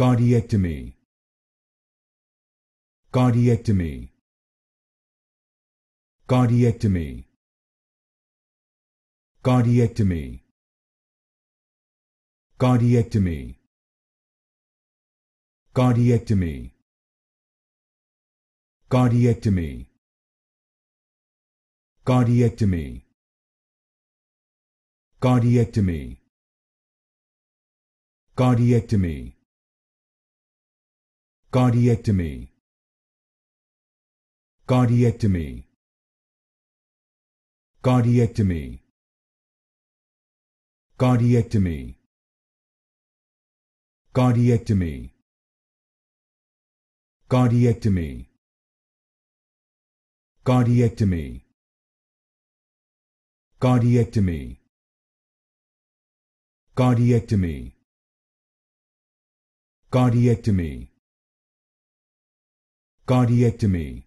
cardiectomy cardiectomy cardiectomy cardiectomy cardiectomy cardiectomy cardiectomy cardiectomy cardiectomy cardiectomy cardiectomy cardiectomy cardiectomy cardiectomy cardiectomy cardiectomy cardiectomy cardiectomy cardiectomy cardiectomy cardiectomy